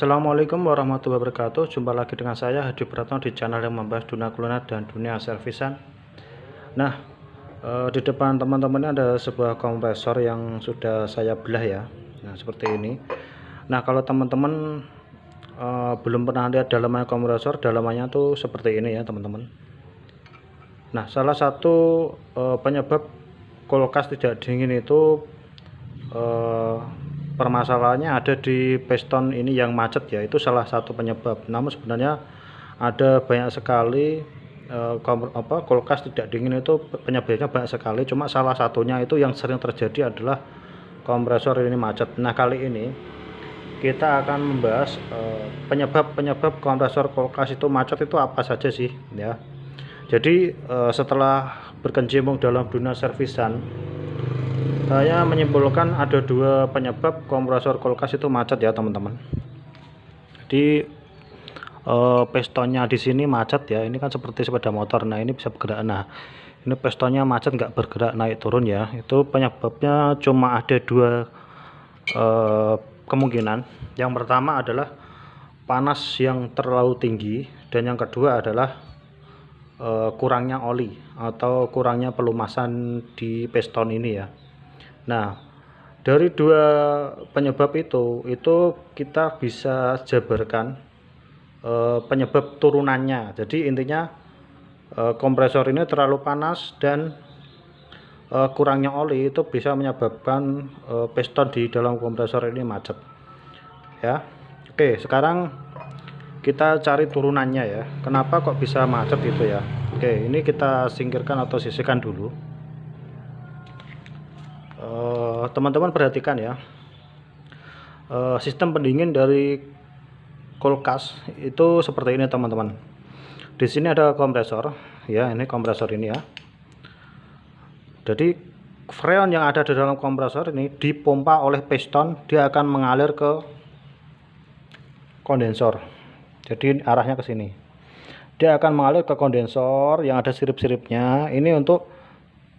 Assalamualaikum warahmatullahi wabarakatuh Jumpa lagi dengan saya Hadi Pratno di channel yang membahas dunia kuliner dan dunia servisan Nah eh, di depan teman-teman ada sebuah kompresor yang sudah saya belah ya Nah seperti ini Nah kalau teman-teman eh, belum pernah lihat dalamnya kompresor dalamnya tuh seperti ini ya teman-teman Nah salah satu eh, penyebab kulkas tidak dingin itu permasalahannya ada di piston ini yang macet ya itu salah satu penyebab namun sebenarnya ada banyak sekali eh, apa kulkas tidak dingin itu penyebabnya banyak sekali cuma salah satunya itu yang sering terjadi adalah kompresor ini macet nah kali ini kita akan membahas eh, penyebab-penyebab kompresor kulkas itu macet itu apa saja sih ya jadi eh, setelah berkecimpung dalam dunia servisan saya menyimpulkan ada dua penyebab kompresor kulkas itu macet ya teman-teman jadi eh, pistonnya di sini macet ya ini kan seperti sepeda motor nah ini bisa bergerak nah ini pistonnya macet nggak bergerak naik turun ya itu penyebabnya cuma ada dua eh, kemungkinan yang pertama adalah panas yang terlalu tinggi dan yang kedua adalah eh, kurangnya oli atau kurangnya pelumasan di piston ini ya Nah, dari dua penyebab itu, itu kita bisa jabarkan e, penyebab turunannya. Jadi intinya e, kompresor ini terlalu panas dan e, kurangnya oli itu bisa menyebabkan e, piston di dalam kompresor ini macet. Ya, oke. Sekarang kita cari turunannya ya. Kenapa kok bisa macet itu ya? Oke, ini kita singkirkan atau sisihkan dulu. Eh, teman-teman perhatikan ya uh, sistem pendingin dari kulkas itu seperti ini teman-teman di sini ada kompresor ya ini kompresor ini ya jadi freon yang ada di dalam kompresor ini dipompa oleh piston dia akan mengalir ke kondensor jadi arahnya ke sini dia akan mengalir ke kondensor yang ada sirip-siripnya ini untuk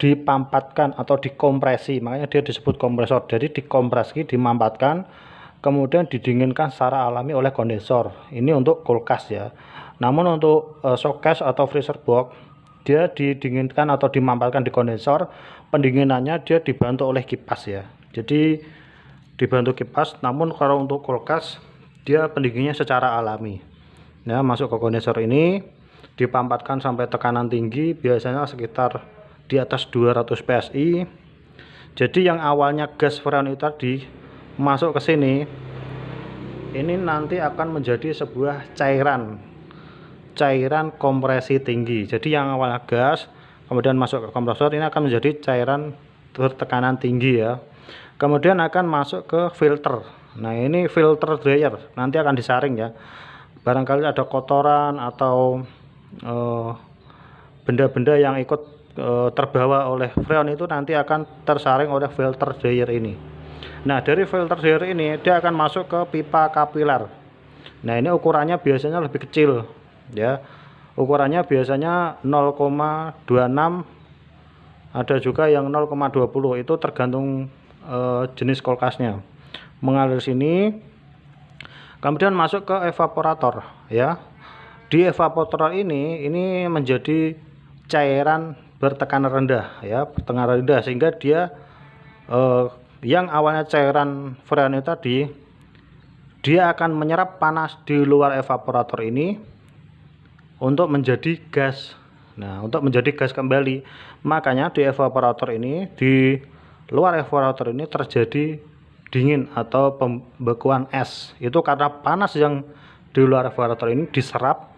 dipampatkan atau dikompresi makanya dia disebut kompresor jadi dikompresi dimampatkan kemudian didinginkan secara alami oleh kondensor ini untuk kulkas ya namun untuk uh, showcase atau freezer box dia didinginkan atau dimampatkan di kondensor pendinginannya dia dibantu oleh kipas ya jadi dibantu kipas namun kalau untuk kulkas dia pendinginnya secara alami ya masuk ke kondensor ini dipampatkan sampai tekanan tinggi biasanya sekitar di atas 200 PSI jadi yang awalnya gas freon itu tadi masuk ke sini ini nanti akan menjadi sebuah cairan cairan kompresi tinggi jadi yang awalnya gas kemudian masuk ke kompresor ini akan menjadi cairan tertekanan tinggi ya kemudian akan masuk ke filter nah ini filter dryer nanti akan disaring ya barangkali ada kotoran atau eh, benda-benda uh, yang ikut E, terbawa oleh freon itu nanti akan tersaring oleh filter dryer ini. Nah, dari filter dryer ini dia akan masuk ke pipa kapiler. Nah, ini ukurannya biasanya lebih kecil ya. Ukurannya biasanya 0,26 ada juga yang 0,20 itu tergantung e, jenis kulkasnya. Mengalir sini kemudian masuk ke evaporator ya. Di evaporator ini ini menjadi cairan bertekanan rendah ya bertekanan rendah sehingga dia eh, yang awalnya cairan freon itu tadi dia akan menyerap panas di luar evaporator ini untuk menjadi gas nah untuk menjadi gas kembali makanya di evaporator ini di luar evaporator ini terjadi dingin atau pembekuan es itu karena panas yang di luar evaporator ini diserap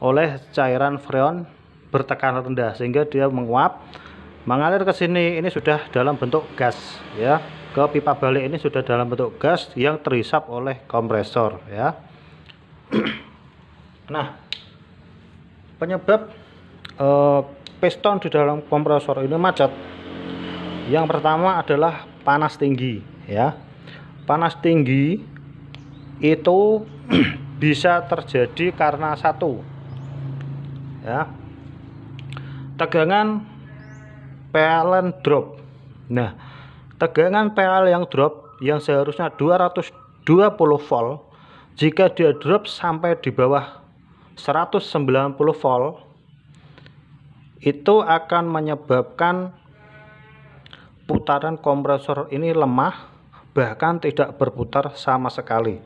oleh cairan freon bertekanan rendah sehingga dia menguap mengalir ke sini ini sudah dalam bentuk gas ya ke pipa balik ini sudah dalam bentuk gas yang terhisap oleh kompresor ya nah penyebab eh, piston di dalam kompresor ini macet yang pertama adalah panas tinggi ya panas tinggi itu bisa terjadi karena satu ya tegangan PLN drop nah tegangan PL yang drop yang seharusnya 220 volt jika dia drop sampai di bawah 190 volt itu akan menyebabkan putaran kompresor ini lemah bahkan tidak berputar sama sekali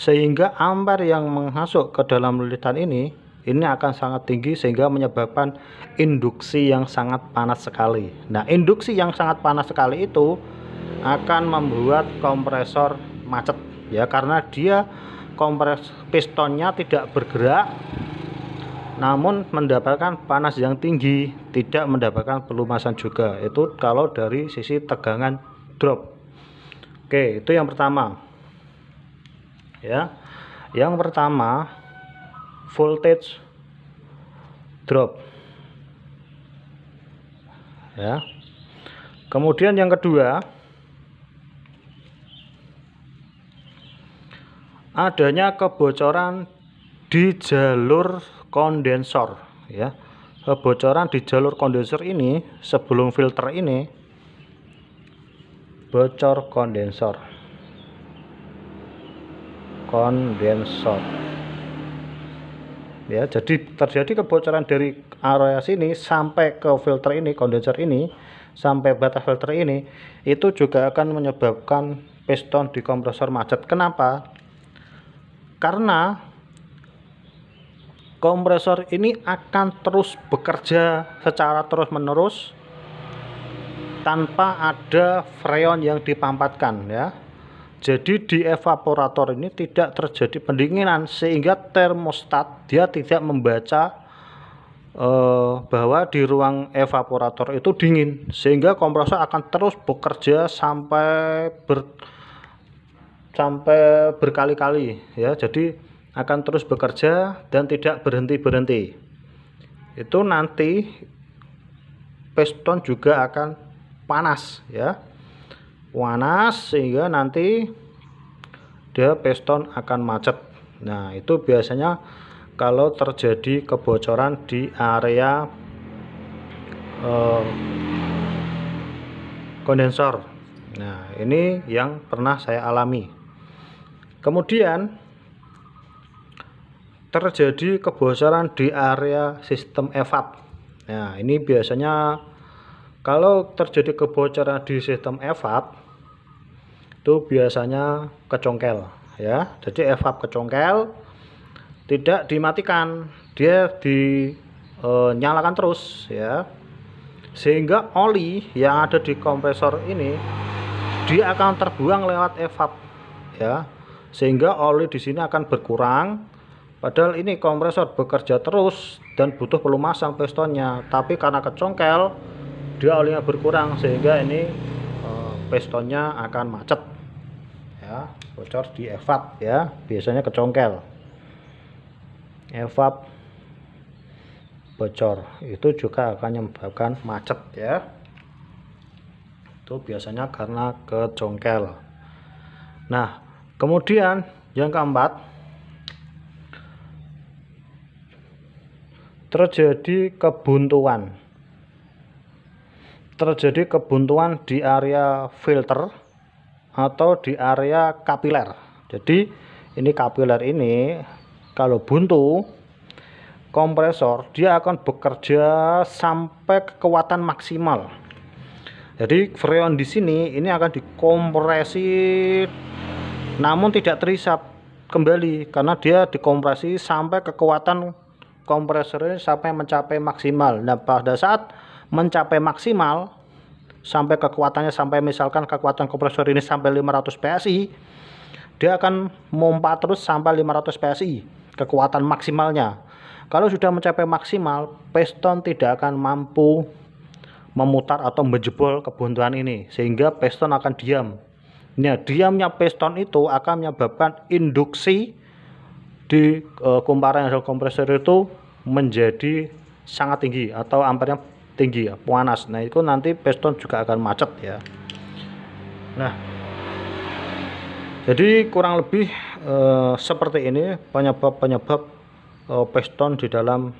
sehingga ampere yang menghasut ke dalam lilitan ini ini akan sangat tinggi sehingga menyebabkan induksi yang sangat panas sekali. Nah, induksi yang sangat panas sekali itu akan membuat kompresor macet ya karena dia kompres pistonnya tidak bergerak namun mendapatkan panas yang tinggi tidak mendapatkan pelumasan juga itu kalau dari sisi tegangan drop Oke itu yang pertama ya yang pertama voltage drop ya kemudian yang kedua adanya kebocoran di jalur kondensor ya kebocoran di jalur kondensor ini sebelum filter ini bocor kondensor kondensor ya jadi terjadi kebocoran dari area sini sampai ke filter ini kondenser ini sampai batas filter ini itu juga akan menyebabkan piston di kompresor macet kenapa karena kompresor ini akan terus bekerja secara terus menerus tanpa ada freon yang dipampatkan ya jadi di evaporator ini tidak terjadi pendinginan sehingga termostat dia tidak membaca eh, bahwa di ruang evaporator itu dingin sehingga kompresor akan terus bekerja sampai ber, sampai berkali-kali ya. Jadi akan terus bekerja dan tidak berhenti-berhenti. Itu nanti piston juga akan panas ya panas sehingga nanti dia piston akan macet nah itu biasanya kalau terjadi kebocoran di area eh, kondensor nah ini yang pernah saya alami kemudian terjadi kebocoran di area sistem evap nah ini biasanya kalau terjadi kebocoran di sistem evap itu biasanya kecongkel ya jadi evap kecongkel tidak dimatikan dia dinyalakan e, terus ya sehingga oli yang ada di kompresor ini dia akan terbuang lewat evap ya sehingga oli di sini akan berkurang padahal ini kompresor bekerja terus dan butuh pelumasan pistonnya tapi karena kecongkel dia olinya berkurang sehingga ini e, pistonnya akan macet Ya, bocor di evap ya biasanya kecongkel evap bocor itu juga akan menyebabkan macet ya itu biasanya karena kecongkel nah kemudian yang keempat terjadi kebuntuan terjadi kebuntuan di area filter atau di area kapiler. Jadi ini kapiler ini kalau buntu kompresor dia akan bekerja sampai kekuatan maksimal. Jadi freon di sini ini akan dikompresi namun tidak terisap kembali karena dia dikompresi sampai kekuatan kompresornya sampai mencapai maksimal. Nah, pada saat mencapai maksimal sampai kekuatannya sampai misalkan kekuatan kompresor ini sampai 500 PSI dia akan memompa terus sampai 500 PSI kekuatan maksimalnya kalau sudah mencapai maksimal piston tidak akan mampu memutar atau menjebol kebuntuan ini sehingga piston akan diam nah diamnya piston itu akan menyebabkan induksi di e, kumparan kompresor itu menjadi sangat tinggi atau ampernya tinggi ya panas nah itu nanti piston juga akan macet ya nah jadi kurang lebih e, seperti ini penyebab-penyebab e, piston di dalam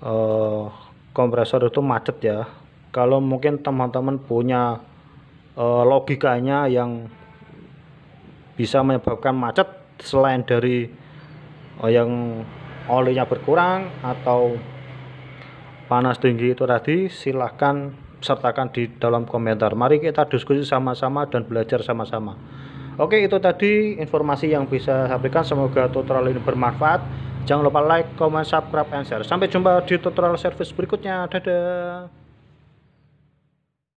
e, kompresor itu macet ya kalau mungkin teman-teman punya e, logikanya yang bisa menyebabkan macet selain dari yang olinya berkurang atau panas tinggi itu tadi silahkan sertakan di dalam komentar mari kita diskusi sama-sama dan belajar sama-sama oke itu tadi informasi yang bisa saya berikan semoga tutorial ini bermanfaat jangan lupa like, comment, subscribe, and share sampai jumpa di tutorial service berikutnya dadah